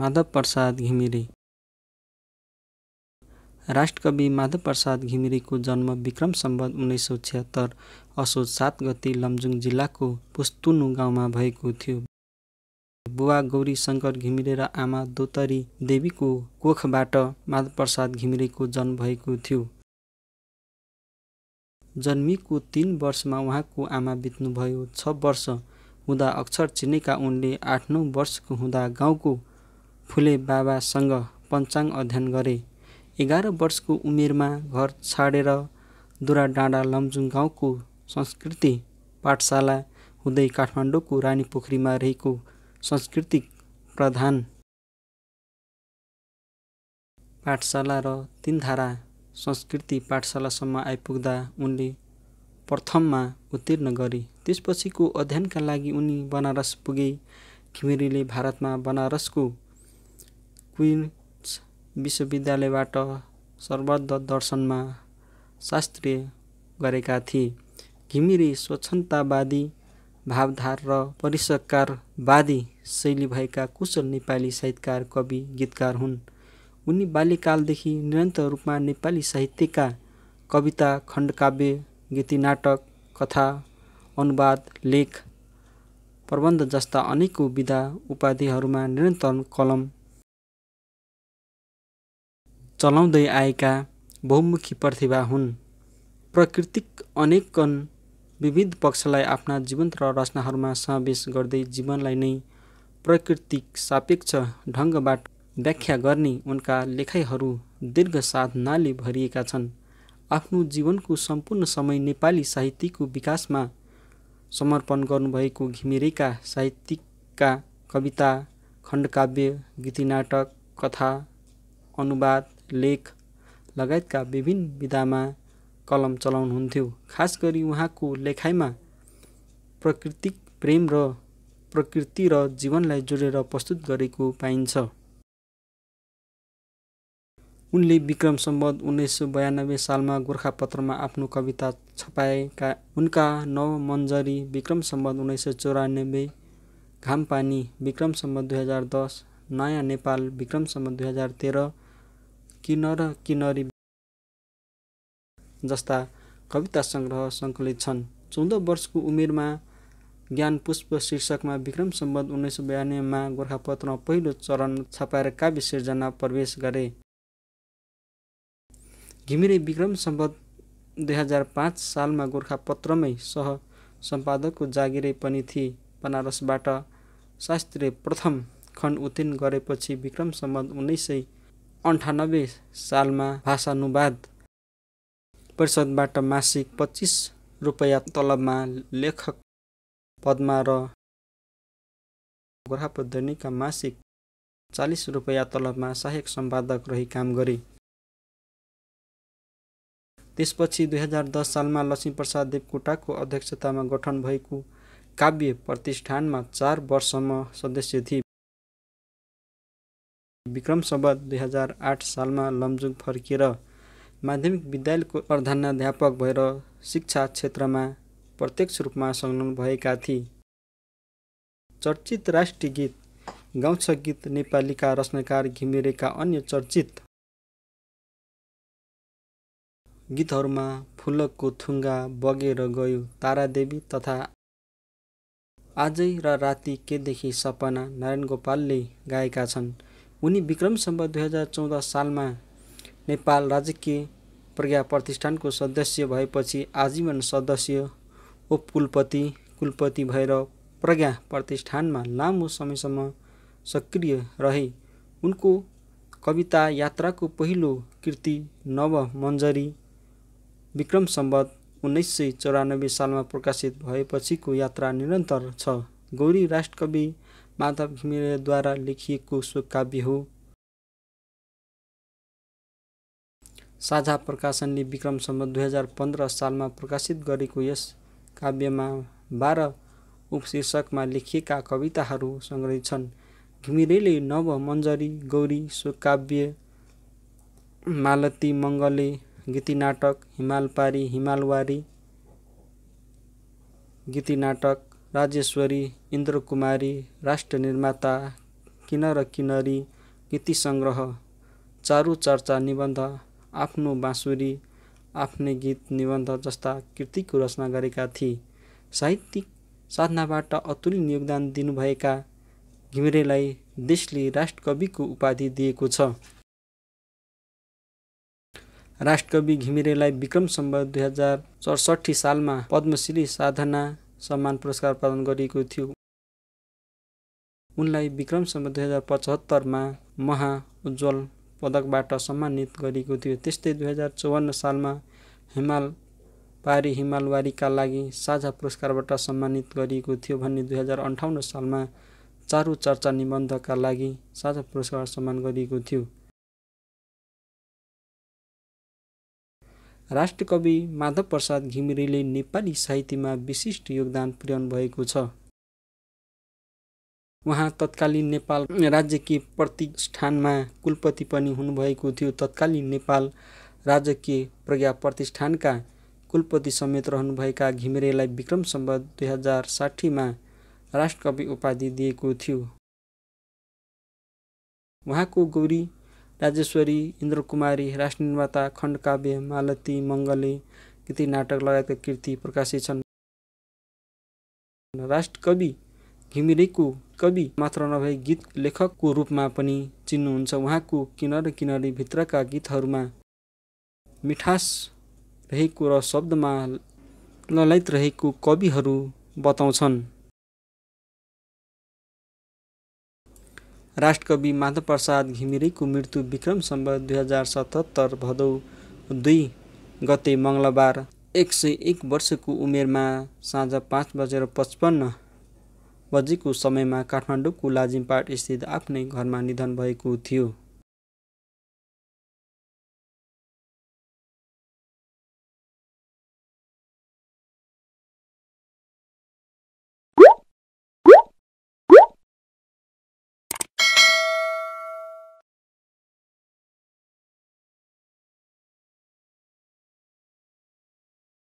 माधव प्रसाद घिमिरे राष्ट्रकवि माधव प्रसाद घिमिरेको जन्म विक्रम सम्बन्ध उन्नाइस सौ छिहत्तर असोज सात गति लमजुङ जिल्लाको पुस्तुनु गाउँमा भएको थियो बुवा गौरी शङ्कर घिमिरे र आमा दोतरी देवीको कोखबाट माधव प्रसाद घिमिरेको जन्म भएको थियो जन्मिएको तिन वर्षमा उहाँको आमा बित्नुभयो छ वर्ष हुँदा अक्षर चिनेका उनले आठ नौ वर्षको हुँदा गाउँको फुले बाबासँग पञ्चाङ अध्ययन गरे एघार वर्षको उमेरमा घर छाडेर दुरा डाँडा लमजुङ गाउँको संस्कृति पाठशाला हुँदै काठमाडौँको रानी पोखरीमा रहेको सांस्कृतिक प्रधान पाठशाला र तिनधारा संस्कृति पाठशालासम्म आइपुग्दा उनले प्रथममा उत्तीर्ण गरे त्यसपछिको अध्ययनका लागि उनी बनारस पुगे खिमिरेले भारतमा बनारसको क्विन्स विश्वविद्यालयबाट सर्वोच्च दर्शनमा शास्त्रीय गरेका थिए घिमिरे स्वच्छतावादी भावधार र परिसकारवादी शैली भएका कुशल नेपाली साहित्यकार कवि गीतकार हुन् उनी बाल्यकालदेखि निरन्तर रूपमा नेपाली साहित्यका कविता खण्डकाव्य गीतिनाटक कथा अनुवाद लेख प्रबन्ध जस्ता अनेकौँ विधा उपाधिहरूमा निरन्तर कलम चलाउँदै आएका बहुमुखी प्रतिभा हुन् प्रकृतिक अनेकन विविध पक्षलाई आफ्ना जीवन्त र रचनाहरूमा समावेश गर्दै जीवनलाई नै प्राकृतिक सापेक्ष ढङ्गबाट व्याख्या गर्ने उनका लेखाइहरू दीर्घ साधनाले भरिएका छन् आफ्नो जीवनको सम्पूर्ण समय नेपाली साहित्यको विकासमा समर्पण गर्नुभएको घिमिरेका साहित्यिकका कविता खण्डकाव्य गीतिनाटक कथा अनुवाद लेख लगायतका विभिन्न विधामा कलम चलाउनुहुन्थ्यो खास गरी उहाँको लेखाइमा प्राकृतिक प्रेम र प्रकृति र जीवनलाई जोडेर प्रस्तुत गरेको पाइन्छ उनले विक्रम सम्बत उन्नाइस सय बयानब्बे सालमा गोर्खापत्रमा आफ्नो कविता छपाएका उनका मन्जरी विक्रम सम्बत उन्नाइस सय चौरानब्बे घामपानी विक्रम सम्बत दुई हजार दस नयाँ नेपाल विक्रम सम्बत दुई हजार तेह्र किनर किनरी जस्ता कविता सङ्ग्रह सङ्कलित छन् चौध वर्षको उमेरमा ज्ञान पुष्प शीर्षकमा विक्रम सम्बन्ध उन्नाइस सय बयानब्बेमा गोर्खापत्रमा पहिलो चरण छपाएर काव्य सिर्जना प्रवेश गरे घिमिरे विक्रम सम्बन्ध दुई हजार पाँच सालमा गोर्खापत्रमै सह सम्पादकको जागिरै पनि थिए बनारसबाट शास्त्रीय प्रथम खण्ड उत्तीर्ण गरेपछि विक्रम सम्बन्ध उन्नाइस सय अन्ठानब्बे सालमा भाषानुवाद परिषदबाट मासिक पच्चिस रुपियाँ तलबमा लेखक पदमा र गोर्खापद्धनीका मासिक चालिस रुपियाँ तलबमा सहायक सम्पादक रही काम गरे त्यसपछि दुई हजार दस सालमा लक्ष्मीप्रसाद देवकोटाको अध्यक्षतामा गठन भएको काव्य प्रतिष्ठानमा चार वर्षसम्म सदस्य थिए विक्रम सवत दुई हजार आठ सालमा लमजुङ फर्किएर माध्यमिक विद्यालयको प्रधानाध्यापक भएर शिक्षा क्षेत्रमा प्रत्यक्ष रूपमा संलग्न भएका थिए चर्चित राष्ट्रिय गीत गाउँछ गीत नेपालीका रचनाकार घिमिरेका अन्य चर्चित गीतहरूमा फुलकको थुङ्गा बगेर गयो तारादेवी तथा आजै र राति केदेखि सपना नारायण गोपालले गाएका छन् उनी विक्रम सम्बत दुई हजार चौध सालमा नेपाल राजकीय प्रज्ञा प्रतिष्ठानको सदस्य भएपछि आजीवन सदस्य उपकुलपति कुलपति भएर प्रज्ञा प्रतिष्ठानमा लामो समयसम्म सक्रिय रहे उनको कविता यात्राको पहिलो कृति नवमञ्जरी विक्रम सम्बत उन्नाइस सय चौरानब्बे सालमा प्रकाशित भएपछिको यात्रा निरन्तर छ गौरी राष्ट्रकवि माधव घिमिरेद्वारा लेखिएको सो काव्य हो साझा प्रकाशनले विक्रमसम्म दुई हजार पन्ध्र सालमा प्रकाशित गरेको यस काव्यमा बाह्र उपशीर्षकमा लेखिएका कविताहरू सङ्ग्रहित छन् घिमिरेले नव मन्जरी गौरी काव्य मालती मङ्गले गीति नाटक हिमालपारी हिमालवारी गीति नाटक राजेश्वरी इन्द्रकुमारी राष्ट्रनिर्माता निर्माता किन र किनरी गीति सङ्ग्रह चारु चर्चा निबन्ध आफ्नो बाँसुरी आफ्नै गीत निबन्ध जस्ता कृतिको रचना गरेका थिए साहित्यिक साधनाबाट अतुलनीय योगदान दिनुभएका घिमिरेलाई देशले राष्ट्रकविको उपाधि दिएको छ राष्ट्रकवि घिमिरेलाई विक्रम सम्बत दुई हजार चौसठी सालमा पद्मश्री साधना सम्मान पुरस्कार प्रदान गरिएको थियो उनलाई विक्रमसम्म दुई हजार पचहत्तरमा महा उज्जवल पदकबाट सम्मानित गरिएको थियो त्यस्तै दुई हजार चौवन्न सालमा हिमाल पारी हिमालवारीका लागि साझा पुरस्कारबाट सम्मानित गरिएको थियो भन्ने दुई हजार अन्ठाउन्न सालमा चारु चर्चा निबन्धका लागि साझा पुरस्कार सम्मान गरिएको थियो राष्ट्रकवि माधव प्रसाद घिमिरेले नेपाली साहित्यमा विशिष्ट योगदान पुर्याउनु भएको छ उहाँ तत्कालीन नेपाल राज्यकीय प्रतिष्ठानमा कुलपति पनि हुनुभएको थियो तत्कालीन नेपाल राज्यकीय प्रज्ञा प्रतिष्ठानका कुलपति समेत रहनुभएका घिमिरेलाई विक्रम सम्बद्ध दुई हजार साठीमा राष्ट्रकवि उपाधि दिएको थियो उहाँको गौरी राजेश्वरी इन्द्रकुमारी राष्ट्रनिर्माता खण्डकाव्य मालती मङ्गले कृति नाटक लगायतका कृति प्रकाशित छन् राष्ट्रकवि घिमिरेको कवि मात्र नभए गीत लेखकको रूपमा पनि चिन्नुहुन्छ उहाँको किनर किनरी भित्रका गीतहरूमा मिठास रहेको र शब्दमा ललित रहेको कविहरू बताउँछन् राष्ट्रकवि माधवप्रसाद घिमिरेको मृत्यु विक्रम सम्बत दुई हजार सतहत्तर भदौ दुई गते मङ्गलबार एक सय एक वर्षको उमेरमा साँझ पाँच बजेर पचपन्न बजेको समयमा काठमाडौँको लाजिमपाट आफ्नै घरमा निधन भएको थियो